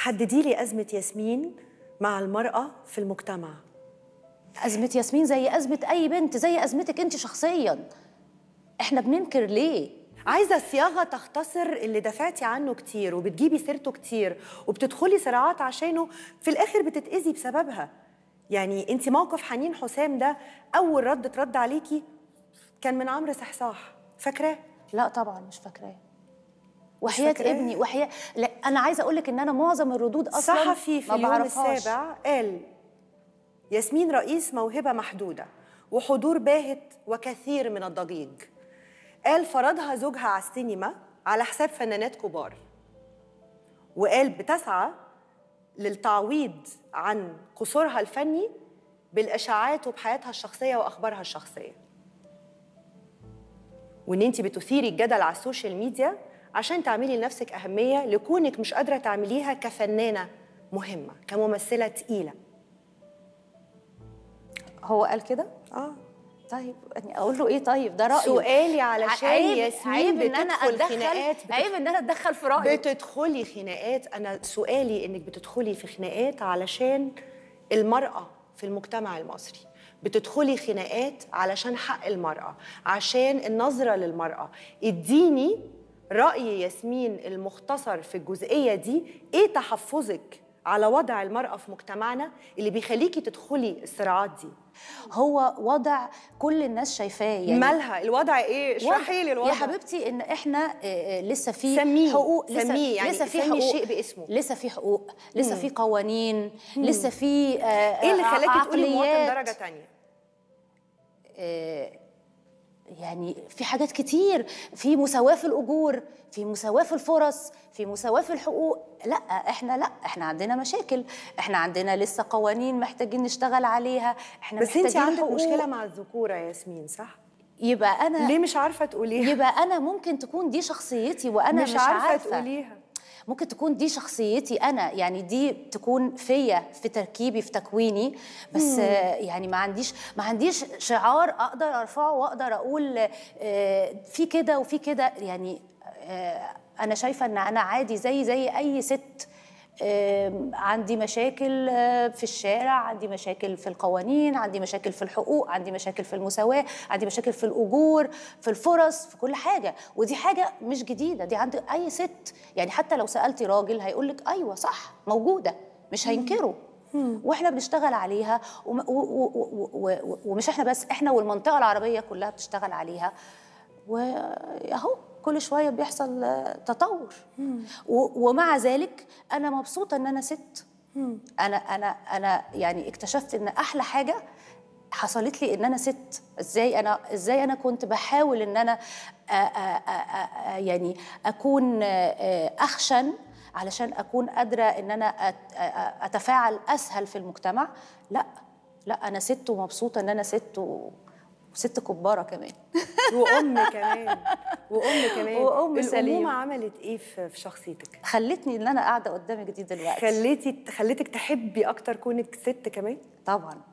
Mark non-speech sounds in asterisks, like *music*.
حددي لي أزمة ياسمين مع المرأة في المجتمع أزمة ياسمين زي أزمة أي بنت زي أزمتك أنت شخصياً إحنا بننكر ليه؟ عايزه صياغه تختصر اللي دفعتي عنه كتير وبتجيبي سيرته كتير وبتدخلي صراعات عشانه في الاخر بتتاذي بسببها يعني انت موقف حنين حسام ده اول رد اترد عليكي كان من عمرو صحصاح فاكراه لا طبعا مش فاكراه وحياه ابني وحياه لا انا عايزه اقول لك ان انا معظم الردود اصلا صحفي في اليوم السابع قال ياسمين رئيس موهبه محدوده وحضور باهت وكثير من الضجيج قال فرضها زوجها على السينما على حساب فنانات كبار وقال بتسعى للتعويض عن قصورها الفني بالاشاعات وبحياتها الشخصيه واخبارها الشخصيه وان انت بتثيري الجدل على السوشيال ميديا عشان تعملي لنفسك اهميه لكونك مش قادره تعمليها كفنانه مهمه كممثله تقيله هو قال كده اه طيب يعني اقول له ايه طيب ده رايي سؤالي علشان عيب ياسمين عيب ان انا اتدخل خناقات عيب ان انا اتدخل في رايي بتدخلي خناقات انا سؤالي انك بتدخلي في خناقات علشان المراه في المجتمع المصري بتدخلي خناقات علشان حق المراه عشان النظره للمراه اديني راي ياسمين المختصر في الجزئيه دي ايه تحفظك على وضع المرأة في مجتمعنا اللي بيخليكي تدخلي الصراعات دي هو وضع كل الناس شايفاه يعني مالها الوضع ايه اشرحي لي الوضع يا حبيبتي ان احنا آه، آه، لسه في سميه. حقوق لسه سميه يعني لسه في حقوق شيء باسمه لسه في حقوق لسه في قوانين مم. لسه في آه ايه اللي خلاكي تقولي مواطن درجه ثانيه آه، يعني في حاجات كتير في مساواه في الاجور في مساواه في الفرص في مساواه في الحقوق لا احنا لا احنا عندنا مشاكل احنا عندنا لسه قوانين محتاجين نشتغل عليها احنا بس انت عندك حقوق. مشكله مع الذكوره يا ياسمين صح يبقى انا ليه مش عارفه تقوليها يبقى انا ممكن تكون دي شخصيتي وانا مش, مش عارفه, عارفة. تقوليها ممكن تكون دي شخصيتي انا يعني دي تكون فيا في تركيبي في تكويني بس مم. يعني ما عنديش ما عنديش شعار اقدر ارفعه واقدر اقول آه، في كده وفي كده يعني آه، انا شايفه ان انا عادي زي زي اي ست عندي مشاكل آه، في الشارع عندي مشاكل في القوانين عندي مشاكل في الحقوق عندي مشاكل في المساواة عندي مشاكل في الأجور في الفرص في كل حاجة ودي حاجة مش جديدة دي عند أي ست يعني حتى لو سألتي راجل هيقولك أيوة صح موجودة مش هينكروا واحنا بنشتغل عليها ومش احنا بس احنا والمنطقه العربيه كلها بتشتغل عليها واهو كل شويه بيحصل آه، تطور ومع ذلك انا مبسوطه ان انا ست انا انا انا يعني اكتشفت ان احلى حاجه حصلت لي ان انا ست ازاي انا ازاي انا كنت بحاول ان انا آآ آآ يعني اكون اخشن علشان اكون قادره ان انا اتفاعل اسهل في المجتمع لا لا انا ست ومبسوطه ان انا ست و... وست كباره كمان *laughs* وام كمان وام كمان وام سليمة الامومه عملت ايه في شخصيتك خلتني ان انا قاعده قدامك دي دلوقتي خليتي خلتك تحبي اكتر كونك ست كمان طبعا